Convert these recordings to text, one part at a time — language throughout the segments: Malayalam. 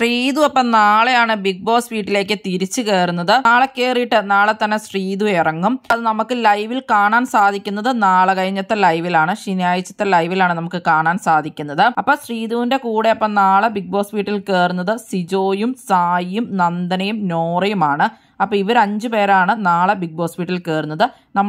ശ്രീതു അപ്പം നാളെയാണ് ബിഗ് ബോസ് വീട്ടിലേക്ക് തിരിച്ചു കയറുന്നത് നാളെ കയറിയിട്ട് നാളെ തന്നെ ശ്രീതു ഇറങ്ങും അത് നമുക്ക് ലൈവിൽ കാണാൻ സാധിക്കുന്നത് നാളെ കഴിഞ്ഞത്തെ ലൈവിലാണ് ശനിയാഴ്ചത്തെ ലൈവിലാണ് നമുക്ക് കാണാൻ സാധിക്കുന്നത് അപ്പൊ ശ്രീതുവിന്റെ കൂടെ അപ്പം നാളെ ബിഗ് ബോസ് വീട്ടിൽ കയറുന്നത് സിജോയും സായിയും നന്ദനയും നോറയുമാണ് അപ്പോൾ ഇവർ അഞ്ച് പേരാണ് നാളെ ബിഗ് ബോസ് വീട്ടിൽ കയറുന്നത്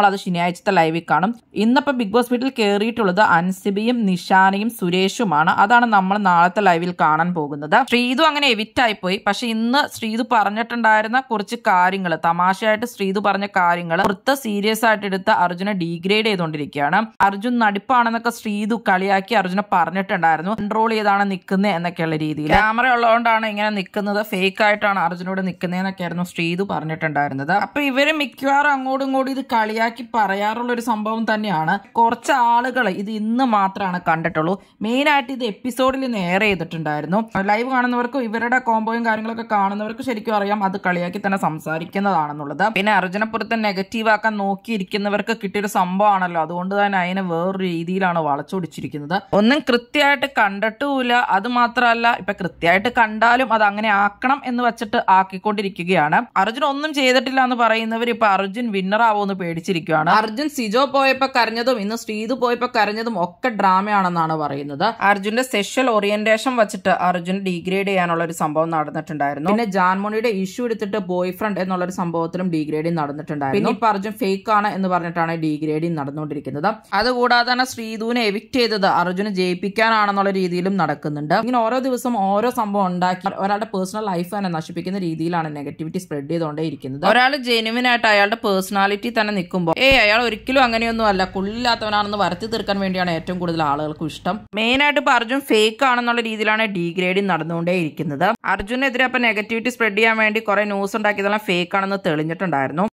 അത് ശനിയാഴ്ചത്തെ ലൈവിൽ കാണും ഇന്നിപ്പോ ബിഗ് ബോസ് വീട്ടിൽ കയറിയിട്ടുള്ളത് അൻസിബിയും നിഷാനയും സുരേഷുമാണ് അതാണ് നമ്മൾ നാളത്തെ ലൈവിൽ കാണാൻ പോകുന്നത് ശ്രീതു അങ്ങനെ ആയി പോയി പക്ഷെ ഇന്ന് ശ്രീതു പറഞ്ഞിട്ടുണ്ടായിരുന്ന കുറച്ച് കാര്യങ്ങൾ തമാശയായിട്ട് ശ്രീതു പറഞ്ഞ കാര്യങ്ങൾ വൃത്ത സീരിയസ് ആയിട്ട് എടുത്ത് അർജുനെ ഡീഗ്രേഡ് ചെയ്തുകൊണ്ടിരിക്കുകയാണ് അർജുൻ നടിപ്പാണെന്നൊക്കെ ശ്രീതു കളിയാക്കി അർജുനെ പറഞ്ഞിട്ടുണ്ടായിരുന്നു കൺട്രോൾ ചെയ്താണ് നിൽക്കുന്നത് എന്നൊക്കെയുള്ള രീതിയിൽ ക്യാമറ ഉള്ളതുകൊണ്ടാണ് ഇങ്ങനെ നിൽക്കുന്നത് ഫേക്ക് ആയിട്ടാണ് അർജുനോട് എന്നൊക്കെയായിരുന്നു ശ്രീതു പറഞ്ഞത് പറഞ്ഞിട്ടുണ്ടായിരുന്നത് അപ്പോൾ ഇവര് മിക്കവാറും അങ്ങോട്ടും ഇങ്ങോട്ടും ഇത് കളിയാക്കി പറയാറുള്ള ഒരു സംഭവം തന്നെയാണ് കുറച്ച് ആളുകൾ ഇത് ഇന്ന് മാത്രമാണ് കണ്ടിട്ടുള്ളൂ മെയിൻ ആയിട്ട് ഇത് എപ്പിസോഡിൽ ഇന്ന് എയർ ചെയ്തിട്ടുണ്ടായിരുന്നു ലൈവ് കാണുന്നവർക്കും ഇവരുടെ കോംബോയും കാര്യങ്ങളൊക്കെ കാണുന്നവർക്ക് ശരിക്കും അറിയാം അത് കളിയാക്കി തന്നെ സംസാരിക്കുന്നതാണെന്നുള്ളത് പിന്നെ നെഗറ്റീവ് ആക്കാൻ നോക്കിയിരിക്കുന്നവർക്ക് കിട്ടിയൊരു സംഭവമാണല്ലോ അതുകൊണ്ട് തന്നെ അതിനെ വേറൊരു രീതിയിലാണ് വളച്ചൊടിച്ചിരിക്കുന്നത് ഒന്നും കൃത്യമായിട്ട് കണ്ടിട്ടുമില്ല അത് മാത്രമല്ല ഇപ്പൊ കൃത്യമായിട്ട് കണ്ടാലും അത് അങ്ങനെ ആക്കണം എന്ന് വെച്ചിട്ട് ആക്കിക്കൊണ്ടിരിക്കുകയാണ് അർജുന ഒന്നും ചെയ്തിട്ടില്ല എന്ന് പറയുന്നവർ ഇപ്പൊ അർജുൻ വിന്നർ ആവുമെന്ന് പേടിച്ചിരിക്കുകയാണ് അർജുൻ സിജോ പോയപ്പോ കരഞ്ഞതും ഇന്ന് ശ്രീതു പോയപ്പോ കരഞ്ഞതും ഒക്കെ ഡ്രാമയാണെന്നാണ് പറയുന്നത് അർജുന്റെ സെക്ഷൽ ഓറിയന്റേഷൻ വെച്ചിട്ട് അർജുൻ ഡിഗ്രേഡ് ചെയ്യാനുള്ള ഒരു സംഭവം നടന്നിട്ടുണ്ടായിരുന്നു പിന്നെ ജാൻമോണിയുടെ ഇഷ്യൂ എടുത്തിട്ട് ബോയ് ഫ്രണ്ട് എന്നുള്ള ഒരു സംഭവത്തിലും ഡിഗ്രേഡിംഗ് നടന്നിട്ടുണ്ടായിരുന്നു ഇപ്പൊ അർജുൻ ഫേക്ക് ആണ് എന്ന് പറഞ്ഞിട്ടാണ് ഡിഗ്രേഡിംഗ് നടന്നുകൊണ്ടിരിക്കുന്നത് അതുകൂടാതെ തന്നെ ശ്രീതുവിനെ എവിക്ട് ചെയ്തത് അർജുന് ജയിപ്പിക്കാനാണെന്നുള്ള രീതിയിലും നടക്കുന്നുണ്ട് ഇങ്ങനെ ഓരോ ദിവസം ഓരോ സംഭവം ഉണ്ടാക്കി ഒരാളുടെ പേഴ്സണൽ ലൈഫ് തന്നെ നശിപ്പിക്കുന്ന രീതിയിലാണ് നെഗറ്റിവിറ്റി സ്പ്രെഡ് ചെയ്തോ ഇരിക്കുന്നത് ഒരാൾ ജെനുവിൻ ആയിട്ട് അയാളുടെ പേഴ്സണാലിറ്റി തന്നെ നിൽക്കുമ്പോൾ ഏ അയാൾ ഒരിക്കലും അങ്ങനെയൊന്നും അല്ല കുള്ളില്ലാത്തവനാണെന്ന് വരത്തി തീർക്കാൻ വേണ്ടിയാണ് ഏറ്റവും കൂടുതൽ ആളുകൾക്കും ഇഷ്ടം ആയിട്ട് ഇപ്പൊ അർജുൻ ഫേക്ക് ആണെന്നുള്ള രീതിയിലാണ് ഡീഗ്രേഡിങ് ഇരിക്കുന്നത് അർജുനെതിരെ അപ്പൊ നെഗറ്റിവിറ്റി സ്പ്രെഡ് ചെയ്യാൻ വേണ്ടി കുറേ ന്യൂസ് ഉണ്ടാക്കിയതെല്ലാം ഫേക്ക് ആണെന്ന് തെളിഞ്ഞിട്ടുണ്ടായിരുന്നു